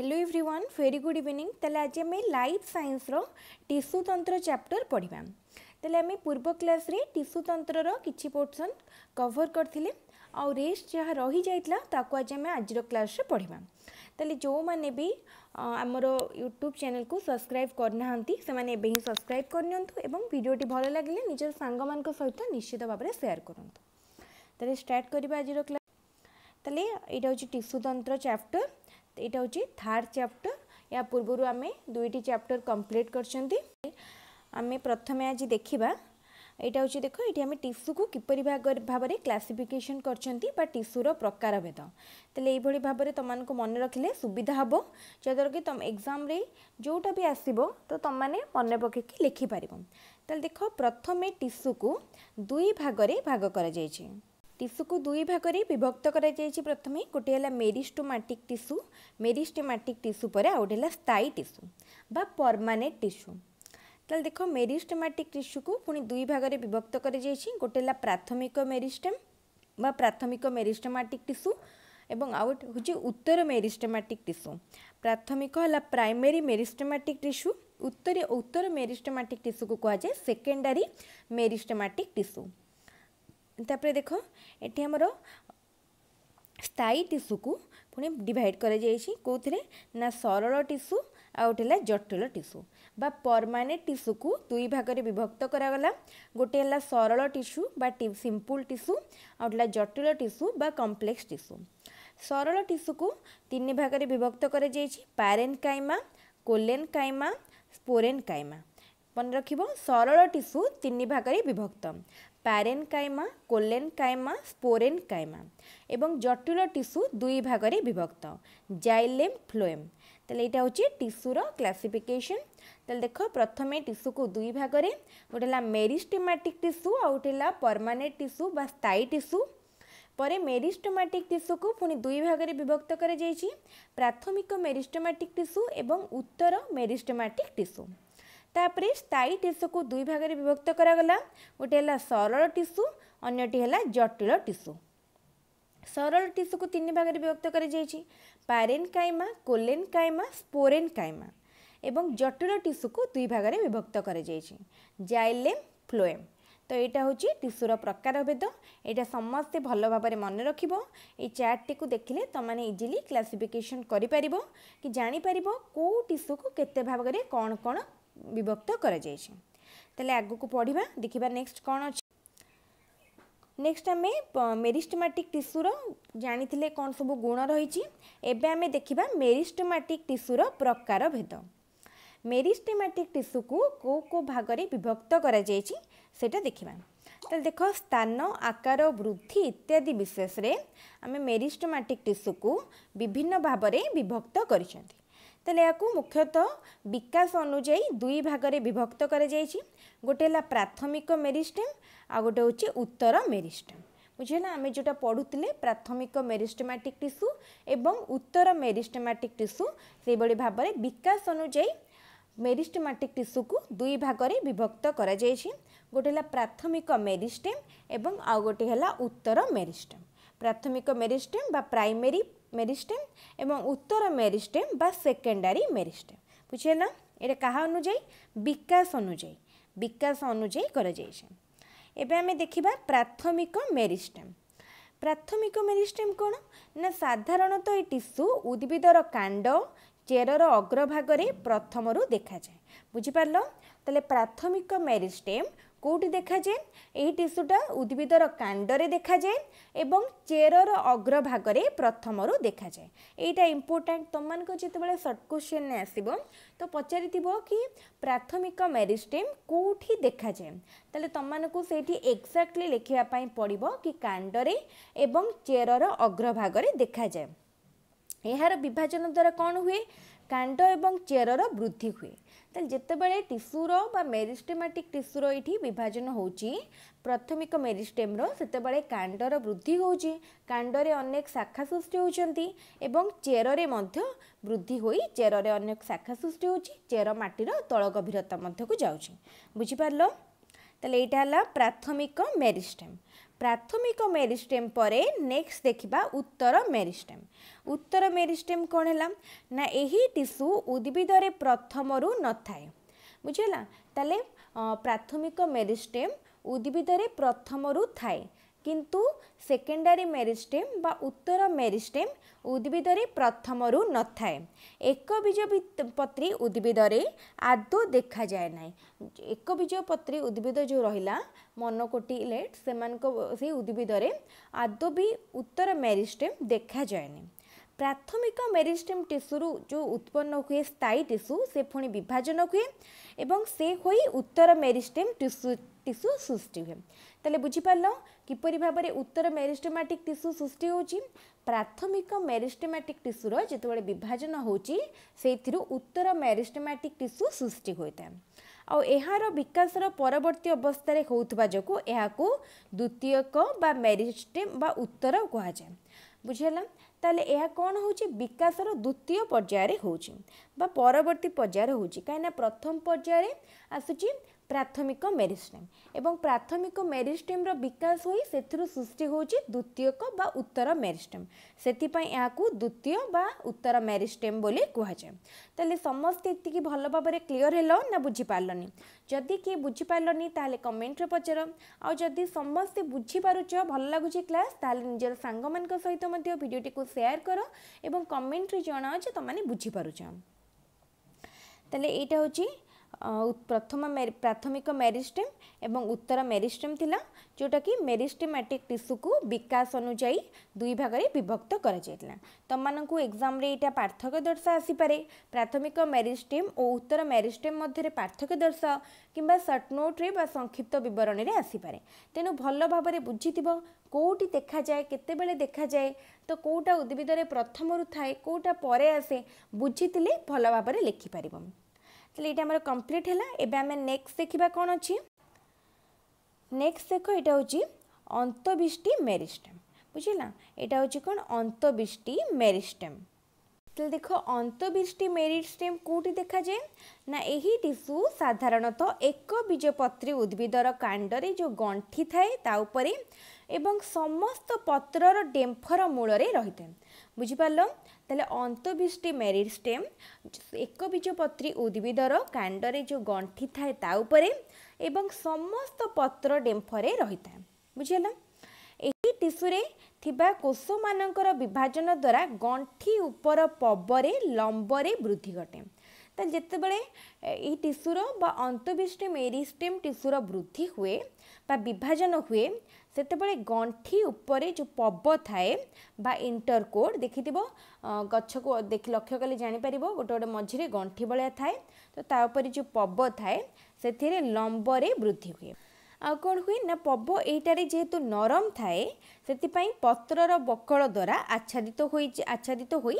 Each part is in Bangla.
hello everyone very good evening তাহলে আজ আমি লাইফ সাইন্সর টিস্যুতন্ত্র চ্যাপ্টর পড়া তাহলে আমি পূর্ব ক্লাসে টিস্যুতন্ত্রর কিছু পোর্সন কভর করলে আউ রেস্ট যা রহি যাই তাকে আজ আমি আজর ক্লাসে পড়া তাহলে যে বি আমার ইউট্যুব চ্যানেলকে সবসক্রাইব করে না সে এবে হি সবসক্রাইব করে নিয়ন্তু এবং ভিডিওটি ভালো লাগলে নিজের সাংগ মান সহ নিশ্চিত ভাবে সেয়ার করতু তাহলে স্টার্ট করা আজর ক্লাস তাহলে এটা হচ্ছে টিস্যুতন্ত্র চ্যাপ্টর এটা হচ্ছে থার্ড চ্যাপ্টর या पूर्व आम दुईटी चैप्टर कम्प्लीट करें प्रथम आज देखा यहाँ हूँ देख ये आम टीसू को किपर भाव में क्लासिफिकेसन कर टीसुर प्रकारभेद तेल ये भाव में तुमको मन रखिले सुविधा हम जद्वारा कि तुम एक्जाम जोटा भी आसो तो तुमने मन पकई लिखिपार तेल देख प्रथम टीसू को दुई भाग में भाग कर টিস্যুকু দুই ভাগরে বিভক্ত করা যাইছি প্রথমে গোটি হল মেরিস্টোমাটিক টিস্যু মেরিস্টোমাটিক টিস্যু পরে আউট হল স্থায়ী টিস্যু বা পরমানেন্ট টিস্যু তাহলে দেখো মেরিস্টোমাটিক টিস্যুকু পুঁ দুই ভাগরে বিভক্ত করা যাইছি গোটে হল প্রাথমিক মেরিস্টেম বা প্রাথমিক মেরিস্টোমাটিক টিস্যু এবং আউট হচ্ছে উত্তর মেরিস্টোমাটিক টিস্যু প্রাথমিক হল প্রাইমেরি মেরিস্টোমাটিক টিস্যু উত্তরে উত্তর মেরিস্টোমাটিক টিস্যুকু কুহযায় সেকেন্ডারি মেরিস্টোমাটিক টিস্যু ତାପରେ ଦେଖ ଏଠି ଆମର ସ୍ଥାୟୀ ଟିସୁକୁ ପୁଣି ଡିଭାଇଡ଼ କରାଯାଇଛି କେଉଁଥିରେ ନା ସରଳ ଟିସୁ ଆଉ ଗୋଟେ ହେଲା ଜଟିଳ ଟିସୁ ବା ପରମାନେଣ୍ଟ ଟିସୁକୁ ଦୁଇ ଭାଗରେ ବିଭକ୍ତ କରାଗଲା ଗୋଟିଏ ହେଲା ସରଳ ଟିସୁ ବା ସିମ୍ପୁଲ ଟିସୁ ଆଉ ଗୋଟେ ହେଲା ଜଟିଳ ଟିସୁ ବା କମ୍ପ୍ଲେକ୍ସ ଟିସୁ ସରଳ ଟିସୁକୁ ତିନି ଭାଗରେ ବିଭକ୍ତ କରାଯାଇଛି ପାରେନ୍ କାଇମା କୋଲେନ୍ କାଇମା ସ୍ପୋରେନ୍ କାଇମା ମନେ ରଖିବ ସରଳ ଟିସୁ ତିନି ଭାଗରେ ବିଭକ୍ତ প্যারেনকাইমা কোলেনকাইমা স্পোরেনকাইমা এবং জটিল টিস্যু দুই ভাগে বিভক্ত জাইলেম ফ্লোয়েম তাহলে এটা হচ্ছে টিস্যুর ক্লাসিফিকেসন তাহলে দেখ প্রথমে টিস্যুকু দুই ভাগে গোটে হল মেরিস্টেমাটিক টিস্যু আউ গোটে হল পরমানেন্ট টিস্যু বা স্থায়ী টিস্যু পরে মেরিস্টোমাটিক টিস্যুকু পুনি দুই ভাগে বিভক্ত করা যাইছি প্রাথমিক মেরিস্টোমাটিক টিস্যু এবং উত্তর মেরিস্টোমাটিক টিস্যু তাপরে স্থায়ী টিস্যুকু দুই ভাগে বিভক্ত করা গোটে হল সরল টিস্যু অন্যটি হল জটিল টিস্যু সরল টিস্যুকু তিন ভাগে বিভক্ত করা যাই parenchyma collenchyma sclerenchyma এবং জটিল টিস্যুকু দুই ভাগে বিভক্ত করা যাই জাইলেম ফ্লোয়েম তো এটা হচ্ছে টিস্যুর প্রকারভেদ এটা সমস্তে ভালো ভাবে মনে রাখব এই চার্টটি দেখলে তোমাকে ইজিলি ক্লাসিফিকেসন করে পার কি জাঁপার কেউ টিস্যুকু কেতে ভাগে কণ কণ বিভক্ত କରାଯାଇଛି ତାହେଲେ ଆଗକୁ ପଢ଼ିବା ଦେଖିବା ନେକ୍ସଟ କ'ଣ ଅଛି নেক্সট আমি মেরিস্টোমাটিক টিস্যুর জাঁথিলে কোণ সব গুণ রয়েছে এবে আমি দেখা মেরিস্টোমাটিক টিস্যুর প্রকার ভেদ মেরিস্টোমাটিক টিস্যুকু কেউ কেউ ভাগরে বিভক্ত করা যাই সেটা দেখা তাহলে দেখ স্থান আকার বৃদ্ধি ইত্যাদি বিশেষে আমি মেরিস্টোমাটিক টিস্যুকু বিভিন্ন ভাবে বিভক্ত করেছেন তাহলে এখন মুখ্যত বিকাশ অনুযায়ী দুই ভাগে বিভক্ত করা যাই গোটে হল প্রাথমিক মেরিষ্টেম আর গোটে হচ্ছে উত্তর মেরিষ্টেম বুঝলে আমি যেটা পড়ুলে প্রাথমিক মেরিষ্টেমাটিক টিস্যু এবং উত্তর মেরিষ্টেমাটিক টিস্যু সেইভাবে ভাবে বিকাশ অনুযায়ী মেরিস্টেমাটিক টিস্যুকু দুই ভাগে বিভক্ত করা যাই গোটে হল প্রাথমিক মেরিষ্টেম এবং আউ গোটি হল উত্তর মেরিষ্টেম প্রাথমিক মেরিষ্টেম বা প্রাইমেরি মেরিস্টেম এবং উত্তর মেরিস্টেম বা সেকেন্ডারি মেরিস্টেম বুঝলে না এটা কাহা অনুযায়ী বিকাশ অনুযায়ী বিকাশ অনুযায়ী করা যাইছে এবে আমি দেখিবা প্রাথমিক মেরিস্টেম ପ୍ରାଥମିକ ମେରିଷ୍ଟେମ୍ କ'ଣ ନା ସାଧାରଣତଃ ଏ ଟିସୁ ଉଦ୍ଭିଦର କାଣ୍ଡ ଚେରର ଅଗ୍ରଭାଗରେ ପ୍ରଥମରୁ ଦେଖାଯାଏ ବୁଝିପାରିଲ ତାହେଲେ ପ୍ରାଥମିକ ମେରିଷ୍ଟେମ୍ কোটি দেখাযায়ে এই টিস্যুটা উদ্ভিদর কাণ্ডরে দেখাযায়ে এবং চেরর অগ্রভাগরে প্রথমর দেখাযায়ে এইটা ইম্পর্টাট তোমাকে যেতবে সর্ট কোশ্চেন আসব তো পচারি কি প্রাথমিক মেরিস্টেম কোটি দেখাযায়ে তাহলে তোমাকে সেইটি এক্সাক্টলি লেখা পড়ব কি কাণ্ডরে এবং চেরর অগ্রভাগরে দেখাযায়ে এর বিভাজন দ্বারা কণ হুয়ে কাণ্ড এবং চেরর বৃদ্ধি হুয়ে ତାହେଲେ ଯେତେବେଳେ ଟିସୁର ବା ମେରିଷ୍ଟେମାଟିକ୍ ଟିସୁର ଏଠି ବିଭାଜନ ହେଉଛି ପ୍ରାଥମିକ ମେରିଷ୍ଟେମ୍ର ସେତେବେଳେ କାଣ୍ଡର ବୃଦ୍ଧି ହେଉଛି କାଣ୍ଡରେ ଅନେକ ଶାଖା ସୃଷ୍ଟି ହେଉଛନ୍ତି ଏବଂ ଚେରରେ ମଧ୍ୟ ବୃଦ୍ଧି ହୋଇ ଚେରରେ ଅନେକ ଶାଖା ସୃଷ୍ଟି ହେଉଛି ଚେର ମାଟିର ତଳ ଗଭୀରତା ମଧ୍ୟକୁ ଯାଉଛି ବୁଝିପାରିଲ ତାହେଲେ ଏଇଟା ହେଲା ପ୍ରାଥମିକ ମେରିଷ୍ଟେମ୍ ପ୍ରାଥମିକ ମେରିଷ୍ଟେମ୍ ପରେ ନେକ୍ସଟ ଦେଖିବା ଉତ୍ତର ମେରିଷ୍ଟେମ୍ ଉତ୍ତର ମେରିଷ୍ଟେମ୍ କ'ଣ ହେଲା ନା ଏହି ଟିସୁ ଉଦ୍ଭିଦରେ ପ୍ରଥମରୁ ନଥାଏ ବୁଝିହେଲା ତାହେଲେ ପ୍ରାଥମିକ ମେରିଷ୍ଟେମ୍ ଉଦ୍ଭିଦରେ ପ୍ରଥମରୁ ଥାଏ কিন্তু সেকেন্ডারি মেরিস্টেম বা উত্তর মেরিস্টেম উদ্ভিদরে প্রথমর নথায় একবীজ পত্রী উদ্ভিদরে আদৌ দেখা যায় না একবীজ পত্রী উদ্ভিদ যে রহিলা মনোকোটিলেট সেমানক সেই উদ্ভিদরে আদৌ বি উত্তর মেরিস্টেম দেখা যায় না ପ୍ରାଥମିକ ମେରିଷ୍ଟେମ୍ ଟିସୁରୁ যে উৎপন্ন হুয়ে স্থায়ী টিস্যু সে পুঁ বিভাজন হুয়ে এবং সে হয়ে উত্তর মেরিস্টেম টিস্যু টিস্যু সৃষ্টি হুয়ে তাহলে বুঝিপারল কিপর ভাবে উত্তর মেরিস্টেমাটিক টিস্যু সৃষ্টি হচ্ছে প্রাথমিক মেরিস্টেমাটিক টিস্যুর যেতবে বিভাজন হচ্ছে সেইথির উত্তর মেরিস্টেমাটিক টিস্যু সৃষ্টি হয়ে থাকে ଆଉ ଏହାର ବିକାଶର ପରବର୍ତ୍ତୀ ଅବସ୍ଥାରେ ହେଉଥିବା ଯୋଗୁଁ ଏହାକୁ ଦ୍ୱିତୀୟକ ବା ମେରିଷ୍ଟେମ୍ ବା ଉତ୍ତର କୁହାଯାଏ ବୁଝିହେଲା ତାହେଲେ ଏହା କ'ଣ ହେଉଛି ବିକାଶର ଦ୍ୱିତୀୟ ପର୍ଯ୍ୟାୟରେ ହେଉଛି ବା ପରବର୍ତ୍ତୀ ପର୍ଯ୍ୟାୟରେ ହେଉଛି କାହିଁକିନା ପ୍ରଥମ ପର୍ଯ୍ୟାୟରେ ଆସୁଛି ପ୍ରାଥମିକ ମେରିଷ୍ଟେମ୍ ଏବଂ ପ୍ରାଥମିକ ମେରିଷ୍ଟେମ୍ର ବିକାଶ ହୋଇ ସେଥିରୁ ସୃଷ୍ଟି ହେଉଛି ଦ୍ୱିତୀୟକ ବା ଉତ୍ତର ମେରିଷ୍ଟେମ୍ ସେଥିପାଇଁ ଏହାକୁ ଦ୍ୱିତୀୟ ବା ଉତ୍ତର ମେରିଷ୍ଟେମ୍ ବୋଲି କୁହାଯାଏ ତାହେଲେ ସମସ୍ତେ ଏତିକି ଭଲ ଭାବରେ କ୍ଲିଅର୍ ହେଲ ନା ବୁଝିପାରିଲନି ଯଦି କିଏ ବୁଝିପାରିଲନି ତାହେଲେ କମେଣ୍ଟରେ ପଚାର ଆଉ ଯଦି ସମସ୍ତେ ବୁଝିପାରୁଛ ଭଲ ଲାଗୁଛି କ୍ଲାସ୍ ତାହେଲେ ନିଜର ସାଙ୍ଗମାନଙ୍କ ସହିତ ମଧ୍ୟ ଭିଡ଼ିଓଟିକୁ ସେୟାର କର ଏବଂ କମେଣ୍ଟରେ ଜଣାଅ ଯେ ତୁମମାନେ ବୁଝିପାରୁଛ ତାହେଲେ ଏଇଟା ହେଉଛି প্রথম প্রাথমিক মেরিস্টেম এবং উত্তর মেরিস্টেম লা যেটাকি মেরিস্টেমাটিক টিস্যুকু বিকাশ অনুযায়ী দুই ভাগে বিভক্ত করা যাই তোমাকে এক্সামে এইটা পার্থক্য দর্শা আসিপারে প্রাথমিক মেরিস্টেম ও উত্তর মেরিস্টেম মধ্যে পার্থক্য দর্শাও কিংবা সর্টনোট্রে বা সংক্ষিপ্ত বিবরণী আসিপারে তেণু ভাল ভাবে বুঝিথিব কোটি দেখা যায় কেতবে দেখা যায় তো কোটা উদ্ভিদরে প্রথমরু থাকে কোটা পরে আসে বুঝিলে ভাল ভাবে লেখিপার তাহলে এটা আমার কমপ্লিট হল এবে আমি নেক্সট দেখিবা কোণ অছি নেক্সট দেখ এটা হচ্ছে অন্তবৃষ্টি মেরিস্টেম বুঝলা এটা হচ্ছে কোণ অন্তবৃষ্টি মেরিস্টেম তাহলে দেখো অন্তবৃষ্টি মেরিস্টেম কোটি দেখা যায় না এই টিস্যু সাধারণত এক বীজপত্রী উদ্ভিদর কাণ্ডরে যে গণ্ঠি থাকে তা উপরে এবং সমস্ত পত্রর ডেম্ফর মূলরে রয়েছে বুঝিপারল তাহলে অন্তবীষ্টি মেরিড স্টেম একবীজপত্রী উদ্ভিদর কাণ্ডরে যে গণ্ঠি থাকে তা উপরে এবং সমস্ত পত্র ডেম্ফরে রহিথায় বুঝিগলা ଏହି ଟିସୁରେ ଥିବା କୋଷମାନଙ୍କର ବିଭାଜନ ଦ୍ୱାରା ଗଣ୍ଠି ଉପର ପବରେ ଲମ୍ବରେ ବୃଦ୍ଧି ଘଟେ ତ ଯେତେବେଳେ ଏହି ଟିସୁର ବା ଅନ୍ତବିଷ୍ଟ ମେରିଷ୍ଟେମ୍ ଟିସୁର ବୃଦ୍ଧି ହୁଏ ବା ବିଭାଜନ ହୁଏ ସେତେବେଳେ ଗଣ୍ଠି ଉପରେ ଯେଉଁ ପବ ଥାଏ ବା ଇଣ୍ଟରକୋଡ଼୍ ଦେଖିଥିବ ଗଛକୁ ଦେଖି ଲକ୍ଷ୍ୟ କଲେ ଜାଣିପାରିବ ଗୋଟେ ଗୋଟେ ମଝିରେ ଗଣ୍ଠି ଭଳିଆ ଥାଏ ତ ତା ଉପରେ ଯେଉଁ ପବ ଥାଏ ସେଥିରେ ଲମ୍ବରେ ବୃଦ୍ଧି ହୁଏ ଆଉ କ'ଣ ହୁଏ ନା ପବ ଏଇଟାରେ ଯେହେତୁ ନରମ ଥାଏ ସେଥିପାଇଁ ପତ୍ରର ବକଳ ଦ୍ୱାରା ଆଚ୍ଛାଦିତ ହୋଇ ଆଚ୍ଛାଦିତ ହୋଇ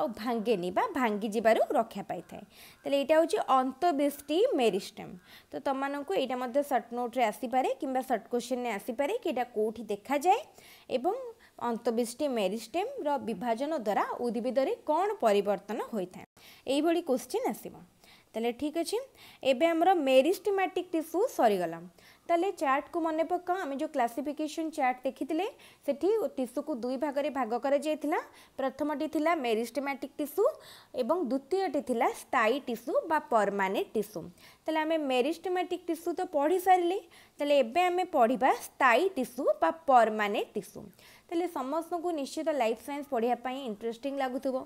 ଆଉ ଭାଙ୍ଗେନି ବା ଭାଙ୍ଗିଯିବାରୁ ରକ୍ଷା ପାଇଥାଏ ତାହେଲେ ଏଇଟା ହେଉଛି ଅନ୍ତବୃଷ୍ଟି ମେରିଷ୍ଟେମ୍ ତ ତମମାନଙ୍କୁ ଏଇଟା ମଧ୍ୟ ସର୍ଟ ନୋଟ୍ରେ ଆସିପାରେ କିମ୍ବା ସର୍ଟ କୋଶ୍ଚିନ୍ରେ ଆସିପାରେ କି ଏଇଟା କେଉଁଠି ଦେଖାଯାଏ ଏବଂ ଅନ୍ତବୃଷ୍ଟି ମେରିଷ୍ଟେମ୍ର ବିଭାଜନ ଦ୍ୱାରା ଉଦ୍ଭିଦରେ କ'ଣ ପରିବର୍ତ୍ତନ ହୋଇଥାଏ ଏଇଭଳି କୋଶ୍ଚିନ୍ ଆସିବ ତାହେଲେ ଠିକ୍ ଅଛି ଏବେ ଆମର ମେରିଷ୍ଟମାଟିକ୍ ଟିସୁ ସରିଗଲା ତାହେଲେ ଚାର୍ଟକୁ ମନେ ପକାଅ ଆମେ ଯେଉଁ କ୍ଲାସିଫିକେସନ୍ ଚାର୍ଟ ଦେଖିଥିଲେ ସେଠି ଟିସୁକୁ ଦୁଇ ଭାଗରେ ଭାଗ କରାଯାଇଥିଲା ପ୍ରଥମଟି ଥିଲା ମେରିଷ୍ଟେମାଟିକ୍ ଟିସୁ ଏବଂ ଦ୍ୱିତୀୟଟି ଥିଲା ସ୍ଥାୟୀ ଟିସୁ ବା ପରମାନେଣ୍ଟ ଟିସୁ ତାହେଲେ ଆମେ ମେରିଷ୍ଟେମାଟିକ୍ ଟିସୁ ତ ପଢ଼ି ସାରିଲେ ତାହେଲେ ଏବେ ଆମେ ପଢ଼ିବା ସ୍ଥାୟୀ ଟିସୁ ବା ପରମାନେଣ୍ଟ ଟିସୁ ତାହେଲେ ସମସ୍ତଙ୍କୁ ନିଶ୍ଚିତ ଲାଇଫ୍ ସାଇନ୍ସ ପଢ଼ିବା ପାଇଁ ଇଣ୍ଟରେଷ୍ଟିଂ ଲାଗୁଥିବ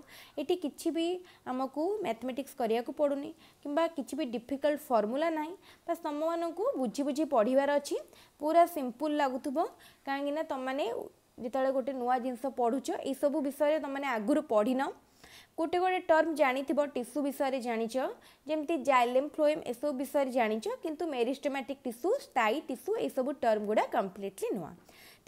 ଏଠି କିଛି ବି ଆମକୁ ମ୍ୟାଥମେଟିକ୍ସ କରିବାକୁ ପଡ଼ୁନି କିମ୍ବା କିଛି ବି ଡିଫିକଲ୍ଟ ଫର୍ମୁଲା ନାହିଁ ବାସ୍ ତୁମମାନଙ୍କୁ ବୁଝି ବୁଝି ପଢ଼ିବାର ଅଛି ପୁରା ସିମ୍ପୁଲ୍ ଲାଗୁଥିବ କାହିଁକିନା ତୁମମାନେ ଯେତେବେଳେ ଗୋଟେ ନୂଆ ଜିନିଷ ପଢ଼ୁଛ ଏସବୁ ବିଷୟରେ ତୁମମାନେ ଆଗରୁ ପଢ଼ିନ ଗୋଟେ ଗୋଟେ ଟର୍ମ ଜାଣିଥିବ ଟିସୁ ବିଷୟରେ ଜାଣିଛ ଯେମିତି ଜାଇଲେମ୍ ଫ୍ଲୋଏମ୍ ଏସବୁ ବିଷୟରେ ଜାଣିଛ କିନ୍ତୁ ମେରିଷ୍ଟୋମାଟିକ୍ ଟିସୁ ସ୍ଥାୟୀ ଟିସୁ ଏସବୁ ଟର୍ମ ଗୁଡ଼ା କମ୍ପ୍ଲିଟଲି ନୂଆ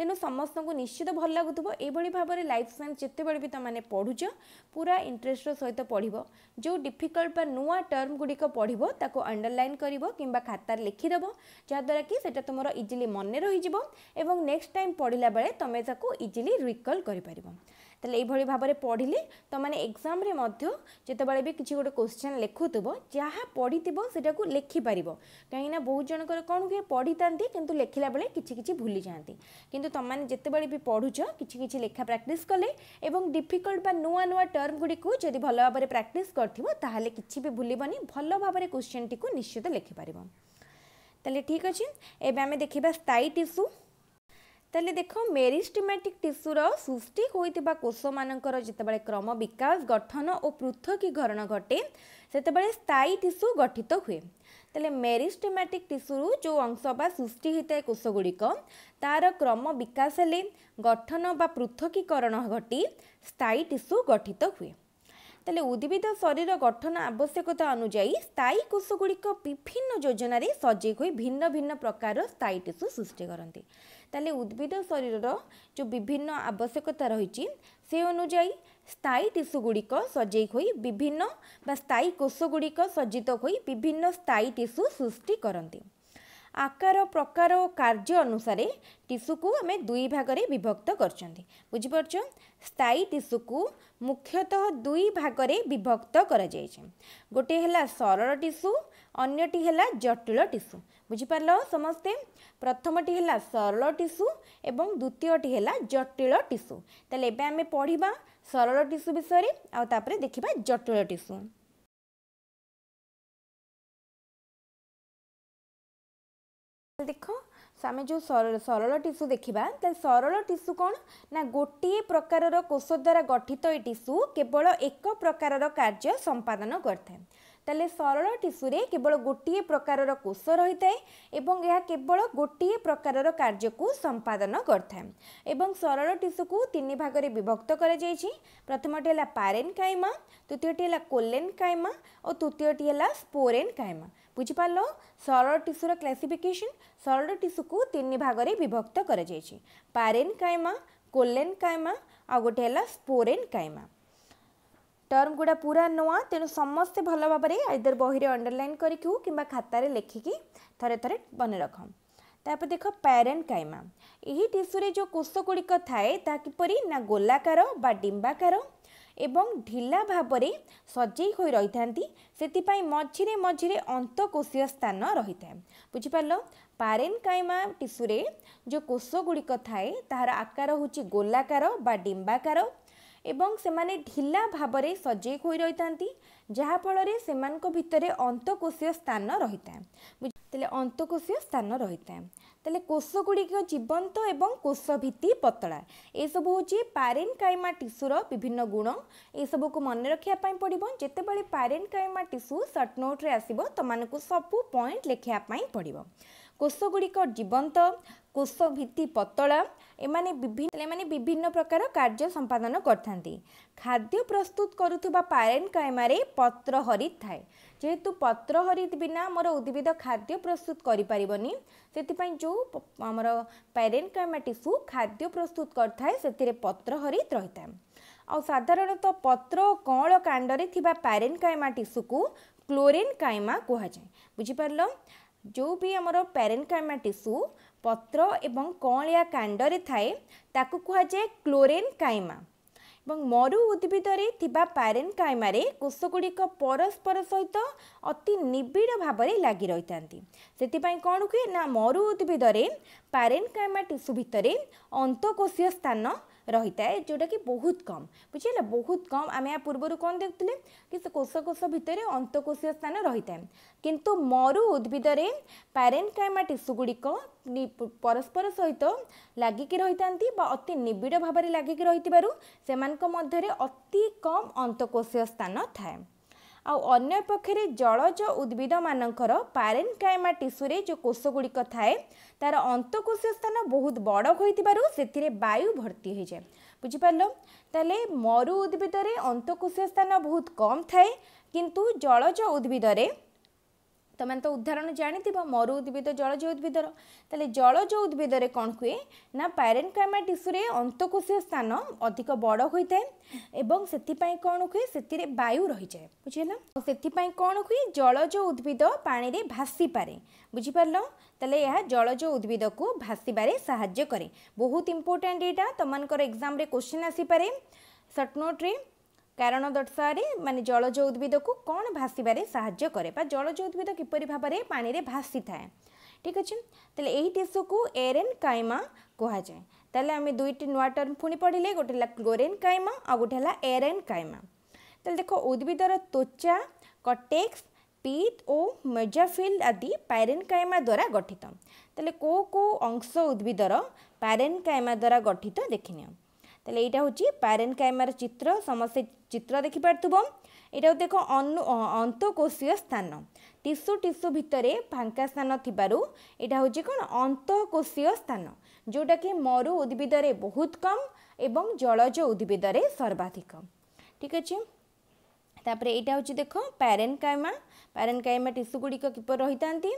ତେଣୁ ସମସ୍ତଙ୍କୁ ନିଶ୍ଚିତ ଭଲ ଲାଗୁଥିବ ଏଇଭଳି ଭାବରେ ଲାଇଫ୍ ସାଇନ୍ସ ଯେତେବେଳେ ବି ତୁମମାନେ ପଢ଼ୁଛ ପୁରା ଇଣ୍ଟରେଷ୍ଟର ସହିତ ପଢ଼ିବ ଯେଉଁ ଡିଫିକଲ୍ଟ ବା ନୂଆ ଟର୍ମ ଗୁଡ଼ିକ ପଢ଼ିବ ତାକୁ ଅଣ୍ଡରଲାଇନ୍ କରିବ କିମ୍ବା ଖାତାରେ ଲେଖିଦେବ ଯାହାଦ୍ୱାରା କି ସେଟା ତୁମର ଇଜିଲି ମନେ ରହିଯିବ ଏବଂ ନେକ୍ସଟ ଟାଇମ୍ ପଢ଼ିଲା ବେଳେ ତୁମେ ତାକୁ ଇଜିଲି ରିକଲ୍ କରିପାରିବ তাহলে এইভাবে ভাবে পড়লে তোমাদের এক্সামে মধ্য যেতবে বি কিছু গোটে কোশ্চেন লেখুব যা পড়িথিব সেটা লেখিপার কিনা বহু জনকর কম হুয়ে পড়ি থাকে কিন্তু লেখিলা বেড়ে কিছু কিছু ভুলে যাতে কিন্তু তোমার যেতবে বি পড়ুছ কিছু কিছু লেখা প্র্যাকটিস কলে এবং ডিফিকল্ট বা নূয়া নূয়া টর্ম গুড়ি যদি ভালো ভাবে প্র্যাকটিস করথিব তাহলে কিছু বি ভুলবনি ভালো ভাবে কোশ্চেনটি নিশ্চিত লেখিপার তাহলে ঠিক আছে এবার আমি দেখিবা স্থায়ী টিস্যু ତାହେଲେ ଦେଖ ମେରିଷ୍ଟମାଟିକ୍ ଟିସୁର ସୃଷ୍ଟି ହୋଇଥିବା କୋଷମାନଙ୍କର ଯେତେବେଳେ କ୍ରମ ବିକାଶ ଗଠନ ଓ ପୃଥକୀକରଣ ଘଟେ ସେତେବେଳେ ସ୍ଥାୟୀ ଟିସୁ ଗଠିତ ହୁଏ ତାହେଲେ ମେରିଷ୍ଟମାଟିକ୍ ଟିସୁରୁ ଯେଉଁ ଅଂଶ ବା ସୃଷ୍ଟି ହୋଇଥାଏ କୋଷଗୁଡ଼ିକ ତା'ର କ୍ରମ ବିକାଶ ହେଲେ ଗଠନ ବା ପୃଥକୀକରଣ ଘଟି ସ୍ଥାୟୀ ଟିସୁ ଗଠିତ ହୁଏ তাহলে উদ্ভিদ শরীর গঠন আবশ্যকতা অনুযায়ী স্থায়ী কোষগুড়ি বিভিন্ন যোজনার সজাই হয়ে ভিন্ন ভিন্ন প্রকার স্থায়ী টিস্যু সৃষ্টি করতে ତାହେଲେ ଉଦ୍ଭିଦ ଶରୀରର ଯେଉଁ ବିଭିନ୍ନ ଆବଶ୍ୟକତା ରହିଛି ସେ ଅନୁଯାୟୀ ସ୍ଥାୟୀ ଟିସୁଗୁଡ଼ିକ ସଜେଇ ହୋଇ ବିଭିନ୍ନ ବା ସ୍ଥାୟୀ କୋଷଗୁଡ଼ିକ ସଜ୍ଜିତ ହୋଇ ବିଭିନ୍ନ ସ୍ଥାୟୀ ଟିସୁ ସୃଷ୍ଟି କରନ୍ତି ଆକାର ପ୍ରକାର ଓ କାର୍ଯ୍ୟ ଅନୁସାରେ ଟିସୁକୁ ଆମେ ଦୁଇ ଭାଗରେ ବିଭକ୍ତ କରିଛନ୍ତି ବୁଝିପାରୁଛ ସ୍ଥାୟୀ ଟିସୁକୁ ମୁଖ୍ୟତଃ ଦୁଇ ଭାଗରେ ବିଭକ୍ତ କରାଯାଇଛି ଗୋଟିଏ ହେଲା ସରଳ ଟିସୁ ଅନ୍ୟଟି ହେଲା ଜଟିଳ ଟିସୁ ବୁଝିପାରିଲ ସମସ୍ତେ ପ୍ରଥମଟି ହେଲା ସରଳ ଟିସୁ ଏବଂ ଦ୍ୱିତୀୟଟି ହେଲା ଜଟିଳ ଟିସୁ ତାହେଲେ ଏବେ ଆମେ ପଢ଼ିବା ସରଳ ଟିସୁ ବିଷୟରେ ଆଉ ତାପରେ ଦେଖିବା ଜଟିଳ ଟିସୁ ଦେଖ ଆମେ ଯେଉଁ ସରଳ ଟିସୁ ଦେଖିବା ତାହେଲେ ସରଳ ଟିସୁ କ'ଣ ନା ଗୋଟିଏ ପ୍ରକାରର କୋଷ ଦ୍ୱାରା ଗଠିତ ଏ ଟିସୁ କେବଳ ଏକ ପ୍ରକାରର କାର୍ଯ୍ୟ ସମ୍ପାଦନ କରିଥାଏ ତାହେଲେ ସରଳ ଟିସୁରେ କେବଳ ଗୋଟିଏ ପ୍ରକାରର କୋଷ ରହିଥାଏ ଏବଂ ଏହା କେବଳ ଗୋଟିଏ ପ୍ରକାରର କାର୍ଯ୍ୟକୁ ସମ୍ପାଦନ କରିଥାଏ ଏବଂ ସରଳ ଟିସୁକୁ ତିନି ଭାଗରେ ବିଭକ୍ତ କରାଯାଇଛି ପ୍ରଥମଟି ହେଲା ପାରେନ୍ କାଇମା ଦ୍ୱିତୀୟଟି ହେଲା କୋଲେନ୍ କାଇମା ଓ ତୃତୀୟଟି ହେଲା ସ୍ପୋରେନ୍ କାଇମା ବୁଝିପାରିଲ ସରଳ ଟିସୁର କ୍ଲାସିଫିକେସନ୍ ସରଳ ଟିସୁକୁ ତିନି ଭାଗରେ ବିଭକ୍ତ କରାଯାଇଛି ପାରେନ୍ କାଇମା କୋଲେନ୍ କାଇମା ଆଉ ଗୋଟେ ହେଲା ସ୍ପୋରେନ୍ କାଇମା ଟର୍ମ ଗୁଡ଼ା ପୁରା ନୂଆ ତେଣୁ ସମସ୍ତେ ଭଲ ଭାବରେ ଆଇଦର ବହିରେ ଅଣ୍ଡରଲାଇନ୍ କରିକି ହେଉ କିମ୍ବା ଖାତାରେ ଲେଖିକି ଥରେ ଥରେ ମନେ ରଖ ତାପରେ ଦେଖ ପ୍ୟାରେଣ୍ଟ କାଇମା ଏହି ଟିସୁରେ ଯେଉଁ କୋଷଗୁଡ଼ିକ ଥାଏ ତାହା କିପରି ନା ଗୋଲାକାର ବା ଡିମ୍ବାକାର ଏବଂ ଢିଲା ଭାବରେ ସଜେଇ ହୋଇ ରହିଥାନ୍ତି ସେଥିପାଇଁ ମଝିରେ ମଝିରେ ଅନ୍ତକୋଷୀୟ ସ୍ଥାନ ରହିଥାଏ ବୁଝିପାରିଲ ପାରେନକାଇମା ଟିସୁରେ ଯେଉଁ କୋଷଗୁଡ଼ିକ ଥାଏ ତାହାର ଆକାର ହେଉଛି ଗୋଲାକାର ବା ଡିମ୍ବାକାର এবং সেমানে ঢিলা ভাবে সজেই হয়ে রয়ে যাফলে সে ভিতরে অন্তকোষীয় স্থান রয়ে তাহলে অন্তকোষীয় স্থান রয়ে তাহলে কোষগুড়িক জীবন্ত এবং কোষভিত্তি পতলা এসব হচ্ছে প্যারেন কাইমা টিস্যুর বিভিন্ন গুণ এসবুক মনে রাখা পড়ব যেতবে প্যারেন কাইমা টিস্যু সর্টনোট্রে আসব তোমাকে সবু পয়েন্ট লেখা পড়ব কোষগুড়িক জীবন্ত কোষভিত্তি পতলা এমানে বিভিন্ন এমানে বিভিন্ন প্রকার কার্য সম্পাদন করে খাদ্য প্রস্তুত করুবা প্যারেন কায়মারে পত্র হরিত থাকে যেহেতু পত্র হরিত বিনা মোর উদ্ভিদ খাদ্য প্রস্তুত করে পারবনি সেপাই যে আমার প্যারেন কায়মা টিসু খাদ্য প্রস্তুত করে থাকে সেতিরে পত্র হরিত রয়ে ଆଉ ସାଧାରଣତଃ ପତ୍ର ଓ କଅଁଳ କାଣ୍ଡରେ ଥିବା ପ୍ୟାରେନ୍ କାଇମା ଟିସୁକୁ କ୍ଲୋରେନ୍ କାଇମା କୁହାଯାଏ ବୁଝିପାରିଲ ଯେଉଁ ବି ଆମର ପ୍ୟାରେନ୍ କାଇମା ଟିସୁ ପତ୍ର ଏବଂ କଅଁଳିଆ କାଣ୍ଡରେ ଥାଏ ତାକୁ କୁହାଯାଏ କ୍ଲୋରେନ୍ କାଇମା ଏବଂ ମରୁ ଉଦ୍ଭିଦରେ ଥିବା ପାରେନ୍ କାଇମାରେ କୋଷଗୁଡ଼ିକ ପରସ୍ପର ସହିତ ଅତି ନିବିଡ଼ ଭାବରେ ଲାଗି ରହିଥାନ୍ତି ସେଥିପାଇଁ କ'ଣ ହୁଏ ନା ମରୁ ଉଦ୍ଭିଦରେ ପାରେନ୍ କାଇମା ଟିସୁ ଭିତରେ ଅନ୍ତଃକୋଷୀୟ ସ୍ଥାନ ରହିଥାଏ ଯେଉଁଟାକି ବହୁତ କମ୍ ବୁଝିହେଲା ବହୁତ କମ୍ ଆମେ ଏହା ପୂର୍ବରୁ କ'ଣ ଦେଖୁଥିଲେ କି ସେ କୋଷକୋଷ ଭିତରେ ଅନ୍ତକୋଷୀୟ ସ୍ଥାନ ରହିଥାଏ କିନ୍ତୁ ମରୁ ଉଦ୍ଭିଦରେ ପ୍ୟାରେନ୍କାଇମା ଗୁଡ଼ିକ ପରସ୍ପର ସହିତ ଲାଗିକି ରହିଥାନ୍ତି ବା ଅତି ନିବିଡ଼ ଭାବରେ ଲାଗିକି ରହିଥିବାରୁ ସେମାନଙ୍କ ମଧ୍ୟରେ ଅତି କମ୍ ଅନ୍ତକୋଷୀୟ ସ୍ଥାନ ଥାଏ আপক্ষে জলজ উদ্ভিদ মানকর পারেনকাইমা টিস্যুরে যে কোষগুড়িক থাকে তার অন্তকোষীয় স্থান বহুত বড় হয়ে সেতিরে বায়ু ভর্তি হয়ে যায় বুঝিপারল তাহলে মরু উদ্ভিদরে অন্তকোষীয় স্থান বহুত কম থাকে কিন্তু জলজ উদ্ভিদরে ତମେ ତ ଉଦାହରଣ ଜାଣିଥିବ ମରୁ ଉଦ୍ଭିଦ ଜଳଜ ଉଦ୍ଭିଦର ତାହେଲେ ଜଳଜ ଉଦ୍ଭିଦରେ କ'ଣ ହୁଏ ନା ପ୍ୟାରେଣ୍ଟକ୍ରାମା ଟିସୁରେ ଅନ୍ତକୋଷୀୟ ସ୍ଥାନ ଅଧିକ ବଡ଼ ହୋଇଥାଏ ଏବଂ ସେଥିପାଇଁ କ'ଣ ହୁଏ ସେଥିରେ ବାୟୁ ରହିଯାଏ ବୁଝିହେଲା ସେଥିପାଇଁ କ'ଣ ହୁଏ ଜଳଜ ଉଦ୍ଭିଦ ପାଣିରେ ଭାସିପାରେ ବୁଝିପାରିଲ ତାହେଲେ ଏହା ଜଳଜ ଉଦ୍ଭିଦକୁ ଭାସିବାରେ ସାହାଯ୍ୟ କରେ ବହୁତ ଇମ୍ପୋର୍ଟାଣ୍ଟ ଏଇଟା ତମାନଙ୍କର ଏକ୍ଜାମ୍ରେ କୋଶ୍ଚିନ୍ ଆସିପାରେ ସର୍ଟ ନୋଟ୍ରେ କାରଣ ଦର୍ଶାରେ ମାନେ ଜଳଜ ଉଦ୍ଭିଦକୁ କ'ଣ ଭାସିବାରେ ସାହାଯ୍ୟ କରେ ବା ଜଳଜ ଉଦ୍ଭିଦ କିପରି ଭାବରେ ପାଣିରେ ଭାସିଥାଏ ଠିକ୍ ଅଛି ତାହେଲେ ଏହି ଟିସୁକୁ ଏରେନ୍ କାଇମା କୁହାଯାଏ ତାହେଲେ ଆମେ ଦୁଇଟି ନୂଆ ଟର୍ମ ପୁଣି ପଢ଼ିଲେ ଗୋଟେ ହେଲା ଗୋରେନ୍ କାଇମା ଆଉ ଗୋଟେ ହେଲା ଏରେନ୍ କାଇମା ତାହେଲେ ଦେଖ ଉଦ୍ଭିଦର ତ୍ୱଚା କଟେକ୍ସ পিত ও মেজাফিল আদি প্যারেনকাইমা দ্বারা গঠিত তাহলে কেউ কেউ অংশ উদ্ভিদর প্যারেনকাইমা দ্বারা গঠিত দেখে নিও তাহলে এইটা হচ্ছে প্যারেনকাইমার চিত্র সমস্ত চিত্র দেখিপারুব এটাও দেখ অন্তকোষীয় স্থান ଟିସୁ ଟିସୁ ଭିତରେ ଫାଙ୍କା ସ୍ଥାନ ଥିବାରୁ ଏଇଟା ହେଉଛି କ'ଣ ଅନ୍ତଃକୋଷୀୟ ସ୍ଥାନ ଯେଉଁଟାକି ମରୁ ଉଦ୍ଭିଦରେ ବହୁତ କମ୍ ଏବଂ ଜଳଜ ଉଦ୍ଭିଦରେ ସର୍ବାଧିକ ଠିକ୍ ଅଛି ତାପରେ ଏଇଟା ହେଉଛି ଦେଖ ପ୍ୟାରେନ୍ କାଇମା ପ୍ୟାରେନ୍ କାଇମା ଟିସୁ ଗୁଡ଼ିକ କିପରି ରହିଥାନ୍ତି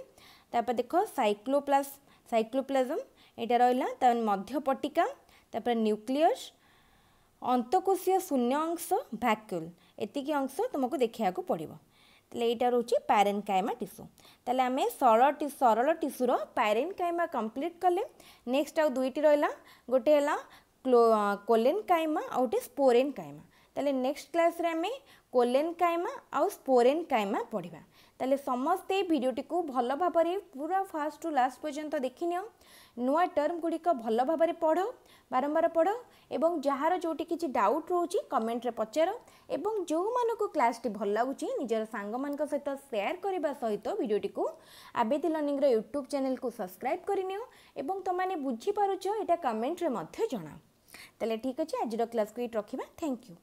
ତାପରେ ଦେଖ ସାଇକ୍ଲୋପ୍ଲାସ୍ ସାଇକ୍ଲୋପ୍ଲାଜମ୍ ଏଇଟା ରହିଲା ତାପରେ ମଧ୍ୟପଟିକା ତାପରେ ନ୍ୟୁକ୍ଲିୟସ୍ অন্তকোষীয় শূন্য অংশ ভ্যাকুল এতিকি অংশ তোমাকে দেখা পড়ব তাহলে এইটা রয়েছে প্যারেনকাইমা টিস্যু তাহলে আমি সরল সরল টিস্যুর প্যারেনকাইমা কমপ্লিট কলে নেক্সট আউ দুইটি রহলা গোটে হল কোলেনকাইমা আউ গোটে স্পোরেনকাইমা তাহলে নেক্সট ক্লাসে আমি কোলেনকাইমা আউ স্পোরেনকাইমা পড়া তাহলে সমস্তে ভিডিওটি ভালো ভাবে পুরা ফার্স্ট টু লাস্ট পর্যন্ত দেখি নিও ନୂଆ ଟର୍ମ ଗୁଡ଼ିକ ଭଲ ଭାବରେ ପଢ଼ ବାରମ୍ବାର ପଢ଼ ଏବଂ ଯାହାର ଯେଉଁଠି କିଛି ଡାଉଟ୍ ରହୁଛି କମେଣ୍ଟରେ ପଚାର ଏବଂ ଯେଉଁମାନଙ୍କୁ କ୍ଲାସ୍ଟି ଭଲ ଲାଗୁଛି ନିଜର ସାଙ୍ଗମାନଙ୍କ ସହିତ ସେୟାର କରିବା ସହିତ ଭିଡ଼ିଓଟିକୁ ଆବେଦି ଲର୍ଣ୍ଣିଂର ୟୁଟ୍ୟୁବ୍ ଚ୍ୟାନେଲ୍କୁ ସବସ୍କ୍ରାଇବ୍ କରିନିଅ ଏବଂ ତୁମମାନେ ବୁଝିପାରୁଛ ଏଇଟା କମେଣ୍ଟରେ ମଧ୍ୟ ଜଣାଅ ତାହେଲେ ଠିକ୍ ଅଛି ଆଜିର କ୍ଲାସ୍କୁ ଏଇଠି ରଖିବା ଥ୍ୟାଙ୍କ ୟୁ